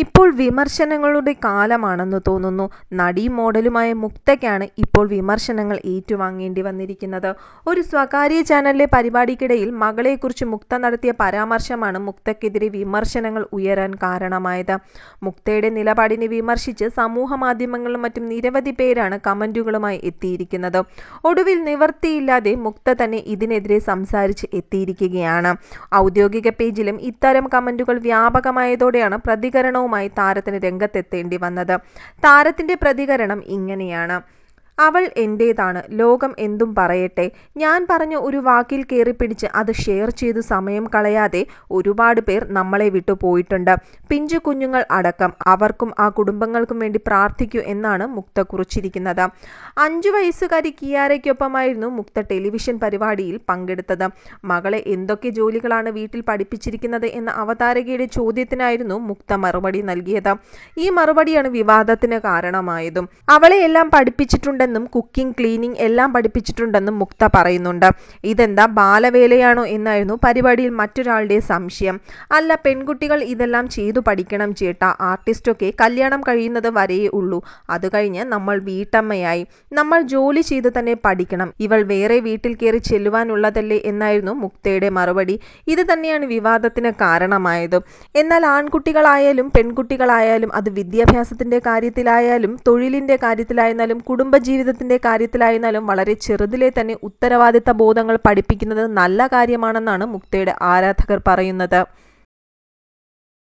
ഇപ്പോൾ വിമർശനങ്ങളുടെ കാലമാണെന്ന് തോന്നുന്നു നടി മോഡലുമായ മുക്തയ്ക്കാണ് ഇപ്പോൾ വിമർശനങ്ങൾ ഏറ്റുവാങ്ങേണ്ടി വന്നിരിക്കുന്നത് ഒരു സ്വകാര്യ ചാനലിലെ പരിപാടിക്കിടയിൽ മകളെക്കുറിച്ച് മുക്ത നടത്തിയ പരാമർശമാണ് മുക്തയ്ക്കെതിരെ വിമർശനങ്ങൾ ഉയരാൻ കാരണമായത് മുക്തയുടെ നിലപാടിനെ വിമർശിച്ച് സമൂഹ മാധ്യമങ്ങളും മറ്റും നിരവധി പേരാണ് കമൻറ്റുകളുമായി എത്തിയിരിക്കുന്നത് ഒടുവിൽ നിവർത്തിയില്ലാതെ മുക്ത തന്നെ ഇതിനെതിരെ സംസാരിച്ച് എത്തിയിരിക്കുകയാണ് ഔദ്യോഗിക പേജിലും ഇത്തരം കമൻറ്റുകൾ വ്യാപകമായതോടെയാണ് പ്രതികരണം പ്രതികരണവുമായി താരത്തിന് രംഗത്തെത്തേണ്ടി വന്നത് താരത്തിന്റെ പ്രതികരണം ഇങ്ങനെയാണ് അവൾ എന്റേതാണ് ലോകം എന്തും പറയട്ടെ ഞാൻ പറഞ്ഞ ഒരു വാക്കിൽ കയറിപ്പിടിച്ച് അത് ഷെയർ ചെയ്ത് സമയം കളയാതെ ഒരുപാട് പേർ നമ്മളെ വിട്ടു പോയിട്ടുണ്ട് പിഞ്ചു കുഞ്ഞുങ്ങൾ അടക്കം അവർക്കും ആ കുടുംബങ്ങൾക്കും വേണ്ടി പ്രാർത്ഥിക്കൂ എന്നാണ് മുക്ത കുറിച്ചിരിക്കുന്നത് അഞ്ചു വയസ്സുകാരി കിയാരയ്ക്കൊപ്പമായിരുന്നു മുക്ത ടെലിവിഷൻ പരിപാടിയിൽ പങ്കെടുത്തത് മകളെ എന്തൊക്കെ ജോലികളാണ് വീട്ടിൽ പഠിപ്പിച്ചിരിക്കുന്നത് എന്ന അവതാരകയുടെ ചോദ്യത്തിനായിരുന്നു മുക്ത മറുപടി നൽകിയത് ഈ മറുപടിയാണ് വിവാദത്തിന് കാരണമായതും അവളെ എല്ലാം പഠിപ്പിച്ചിട്ടുണ്ട് പഠിപ്പിച്ചിട്ടുണ്ടെന്നും കുക്കിംഗ് ക്ലീനിങ് എല്ലാം പഠിപ്പിച്ചിട്ടുണ്ടെന്നും മുക്ത പറയുന്നുണ്ട് ഇതെന്താ ബാലവേലയാണോ എന്നായിരുന്നു പരിപാടിയിൽ മറ്റൊരാളുടെ സംശയം അല്ല പെൺകുട്ടികൾ ഇതെല്ലാം ചെയ്തു പഠിക്കണം ചേട്ട ആർട്ടിസ്റ്റൊക്കെ കല്യാണം കഴിയുന്നത് വരെയേ ഉള്ളൂ അത് കഴിഞ്ഞ് നമ്മൾ വീട്ടമ്മയായി നമ്മൾ ജോലി ചെയ്ത് തന്നെ പഠിക്കണം ഇവൾ വേറെ വീട്ടിൽ കയറി ചെല്ലുവാനുള്ളതല്ലേ എന്നായിരുന്നു മുക്തയുടെ മറുപടി ഇത് തന്നെയാണ് വിവാദത്തിന് കാരണമായത് എന്നാൽ ആൺകുട്ടികളായാലും പെൺകുട്ടികളായാലും അത് വിദ്യാഭ്യാസത്തിൻ്റെ കാര്യത്തിലായാലും തൊഴിലിൻ്റെ കാര്യത്തിലായിരുന്നാലും കുടുംബജീവിതം ജീവിതത്തിൻ്റെ കാര്യത്തിലായിരുന്നാലും വളരെ ചെറുതിലെ തന്നെ ഉത്തരവാദിത്ത ബോധങ്ങൾ പഠിപ്പിക്കുന്നത് നല്ല കാര്യമാണെന്നാണ് മുക്തയുടെ ആരാധകർ പറയുന്നത്